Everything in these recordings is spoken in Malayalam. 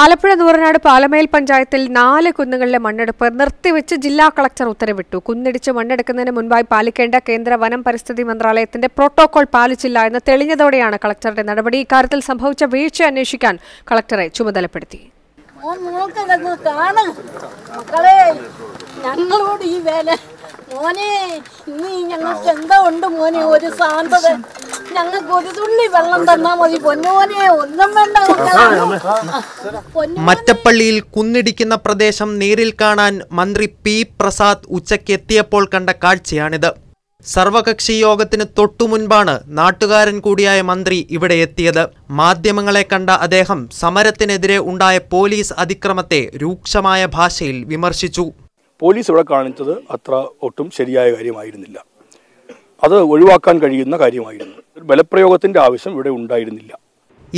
ആലപ്പുഴ നൂറനാട് പാലമേൽ പഞ്ചായത്തിൽ നാല് കുന്നുകളിലെ മണ്ണെടുപ്പ് നിർത്തിവെച്ച് ജില്ലാ കളക്ടർ ഉത്തരവിട്ടു കുന്നിടിച്ച് മണ്ണെടുക്കുന്നതിന് മുൻപായി പാലിക്കേണ്ട കേന്ദ്ര വനം പരിസ്ഥിതി മന്ത്രാലയത്തിന്റെ പ്രോട്ടോകോൾ പാലിച്ചില്ല എന്ന് തെളിഞ്ഞതോടെയാണ് കളക്ടറുടെ നടപടി ഇക്കാര്യത്തിൽ സംഭവിച്ച വീഴ്ച അന്വേഷിക്കാൻ കളക്ടറെ ചുമതലപ്പെടുത്തി ഞങ്ങളോട് ഈ വേല മോനെ ഇന്ന് ഞങ്ങൾക്ക് എന്താ ഉണ്ട് മോനെ ഒരു സാന്ത്വത വെള്ളം ഒന്നും വേണ്ട മറ്റപ്പള്ളിയിൽ കുന്നിടിക്കുന്ന പ്രദേശം നേരിൽ കാണാൻ മന്ത്രി പി പ്രസാദ് ഉച്ചയ്ക്ക് എത്തിയപ്പോൾ കണ്ട കാഴ്ചയാണിത് സർവകക്ഷി യോഗത്തിന് തൊട്ടു മുൻപാണ് നാട്ടുകാരൻ കൂടിയായ മന്ത്രി ഇവിടെ എത്തിയത് മാധ്യമങ്ങളെ കണ്ട അദ്ദേഹം സമരത്തിനെതിരെ ഉണ്ടായ പോലീസ് അതിക്രമത്തെ രൂക്ഷമായ ഭാഷയിൽ വിമർശിച്ചു പോലീസ് ഇവിടെ കാണിച്ചത് അത്ര ഒട്ടും ശരിയായ കാര്യമായിരുന്നില്ല അത് ഒഴിവാക്കാൻ കഴിയുന്ന കാര്യമായിരുന്നു ബലപ്രയോഗത്തിൻ്റെ ആവശ്യം ഇവിടെ ഉണ്ടായിരുന്നില്ല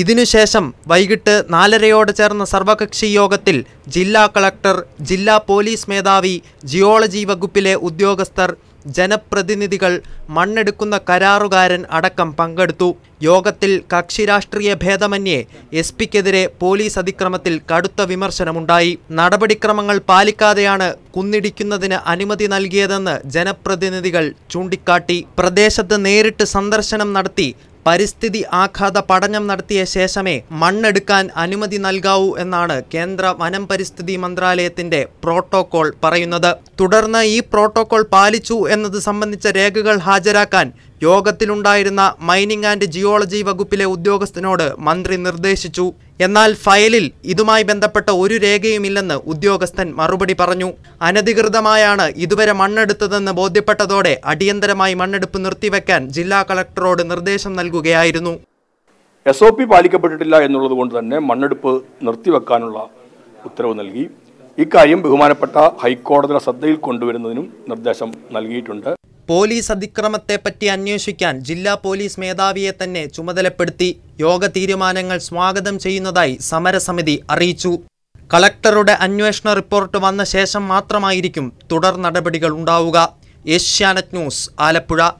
ഇതിനുശേഷം വൈകിട്ട് നാലരയോട് ചേർന്ന സർവകക്ഷി യോഗത്തിൽ ജില്ലാ കളക്ടർ ജില്ലാ പോലീസ് മേധാവി ജിയോളജി വകുപ്പിലെ ഉദ്യോഗസ്ഥർ ജനപ്രതിനിധികൾ മണ്ണെടുക്കുന്ന കരാറുകാരൻ അടക്കം പങ്കെടുത്തു യോഗത്തിൽ കക്ഷി രാഷ്ട്രീയ ഭേദമന്യേ എസ് പിക്കെതിരെ പോലീസ് അതിക്രമത്തിൽ കടുത്ത വിമർശനമുണ്ടായി നടപടിക്രമങ്ങൾ പാലിക്കാതെയാണ് കുന്നിടിക്കുന്നതിന് അനുമതി നൽകിയതെന്ന് ജനപ്രതിനിധികൾ ചൂണ്ടിക്കാട്ടി പ്രദേശത്ത് നേരിട്ട് സന്ദർശനം നടത്തി പരിസ്ഥിതി ആഘാത പഠനം നടത്തിയ ശേഷമേ മണ്ണെടുക്കാൻ അനുമതി നൽകാവൂ എന്നാണ് കേന്ദ്ര വനം പരിസ്ഥിതി മന്ത്രാലയത്തിന്റെ പ്രോട്ടോകോൾ പറയുന്നത് തുടർന്ന് ഈ പ്രോട്ടോകോൾ പാലിച്ചു എന്നത് സംബന്ധിച്ച രേഖകൾ ഹാജരാക്കാൻ യോഗത്തിലുണ്ടായിരുന്ന മൈനിംഗ് ആൻഡ് ജിയോളജി വകുപ്പിലെ ഉദ്യോഗസ്ഥനോട് മന്ത്രി നിർദ്ദേശിച്ചു എന്നാൽ ഫയലിൽ ഇതുമായി ബന്ധപ്പെട്ട ഒരു രേഖയുമില്ലെന്ന് ഉദ്യോഗസ്ഥൻ മറുപടി പറഞ്ഞു അനധികൃതമായാണ് ഇതുവരെ മണ്ണെടുത്തതെന്ന് ബോധ്യപ്പെട്ടതോടെ അടിയന്തരമായി മണ്ണെടുപ്പ് നിർത്തിവെക്കാൻ ജില്ലാ കളക്ടറോട് നിർദ്ദേശം നൽകുകയായിരുന്നു എസ് ഒ പി പാലിക്കപ്പെട്ടിട്ടില്ല എന്നുള്ളത് കൊണ്ട് തന്നെ മണ്ണെടുപ്പ് നിർത്തിവെക്കാനുള്ള ഉത്തരവ് നൽകി ഇക്കാര്യം ബഹുമാനപ്പെട്ട ഹൈക്കോടതിയുടെ ശ്രദ്ധയിൽ കൊണ്ടുവരുന്നതിനും നിർദ്ദേശം നൽകിയിട്ടുണ്ട് പോലീസ് അതിക്രമത്തെപ്പറ്റി അന്വേഷിക്കാൻ ജില്ലാ പോലീസ് മേധാവിയെ തന്നെ ചുമതലപ്പെടുത്തി യോഗ തീരുമാനങ്ങൾ സ്വാഗതം ചെയ്യുന്നതായി സമരസമിതി അറിയിച്ചു കളക്ടറുടെ അന്വേഷണ റിപ്പോർട്ട് വന്ന ശേഷം മാത്രമായിരിക്കും തുടർ നടപടികൾ ഉണ്ടാവുക ഏഷ്യാനെറ്റ് ന്യൂസ് ആലപ്പുഴ